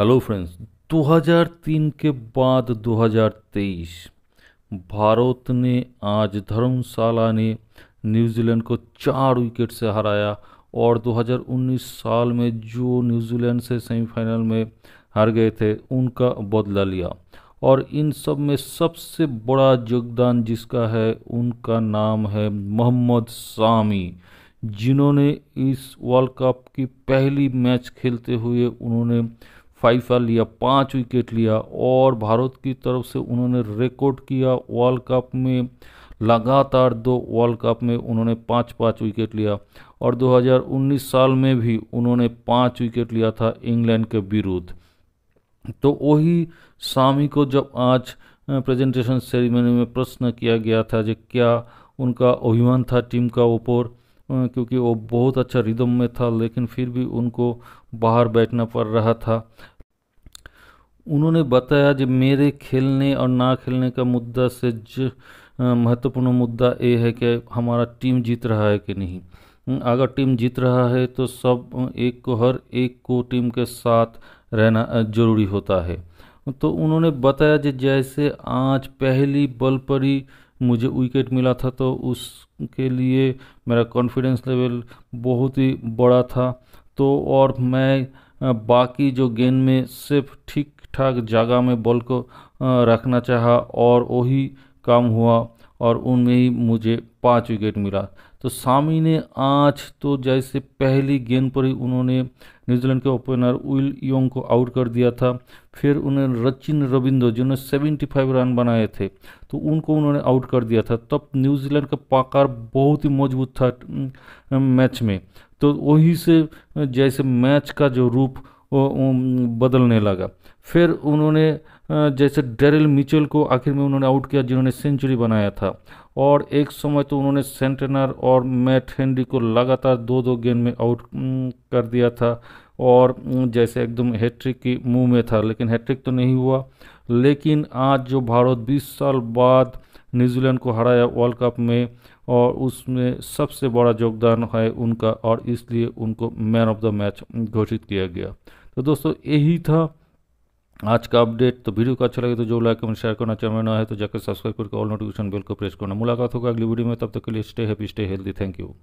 hello friends 2003 के बाद 2023 भारत ने आज धर्मशाला ने न्यूजीलैंड को चार विकेट से हराया और 2019 साल में जो न्यूजीलैंड से सेमीफाइनल में हार गए थे उनका बदला लिया और इन सब में सबसे बड़ा योगदान जिसका है उनका नाम है मोहम्मद सामी जिन्होंने इस वर्ल्ड कप की पहली मैच खेलते हुए उन्होंने फाइव साल लिया पाँच विकेट लिया और भारत की तरफ से उन्होंने रिकॉर्ड किया वर्ल्ड कप में लगातार दो वर्ल्ड कप में उन्होंने पाँच पाँच विकेट लिया और 2019 साल में भी उन्होंने पाँच विकेट लिया था इंग्लैंड के विरुद्ध तो वही सामी को जब आज प्रेजेंटेशन सेरेमनी में प्रश्न किया गया था जो क्या उनका अभिमान था टीम का ऊपर क्योंकि वो बहुत अच्छा रिदम में था लेकिन फिर भी उनको बाहर बैठना पड़ रहा था उन्होंने बताया कि मेरे खेलने और ना खेलने का मुद्दा से महत्वपूर्ण मुद्दा ये है कि हमारा टीम जीत रहा है कि नहीं अगर टीम जीत रहा है तो सब एक को हर एक को टीम के साथ रहना जरूरी होता है तो उन्होंने बताया कि जैसे आज पहली बल पर ही मुझे विकेट मिला था तो उसके लिए मेरा कॉन्फिडेंस लेवल बहुत ही बड़ा था तो और मैं बाकी जो गेंद में सिर्फ ठीक ठाक जगह में बॉल को रखना चाहा और वही काम हुआ और उनमें ही मुझे पाँच विकेट मिला तो सामी ने आज तो जैसे पहली गेंद पर ही उन्होंने न्यूजीलैंड के ओपनर विल योंग को आउट कर दिया था फिर उन्हें रचिन रविंद्र जिन्होंने सेवेंटी फाइव रन बनाए थे तो उनको उन्होंने आउट कर दिया था तब न्यूजीलैंड का पाकार बहुत ही मजबूत था मैच में तो वही से जैसे मैच का जो रूप बदलने लगा फिर उन्होंने जैसे डेरिल मिचेल को आखिर में उन्होंने आउट किया जिन्होंने सेंचुरी बनाया था और एक समय तो उन्होंने सेंटेनर और मैट हेनरी को लगातार दो दो गेंद में आउट कर दिया था और जैसे एकदम हैट्रिक की मुंह में था लेकिन हैट्रिक तो नहीं हुआ लेकिन आज जो भारत 20 साल बाद न्यूजीलैंड को हराया वर्ल्ड कप में और उसमें सबसे बड़ा योगदान है उनका और इसलिए उनको मैन ऑफ द मैच घोषित किया गया तो दोस्तों यही था आज का अपडेट तो वीडियो को अच्छा लगे तो जो लाइक कमेंट शेयर करना चैनल में ना है तो जाकर सब्सक्राइब करके ऑल नोटिफिकेशन बेल को प्रेस करना मुलाकात होगा अगली वीडियो में तब तक के लिए stay happy stay healthy thank you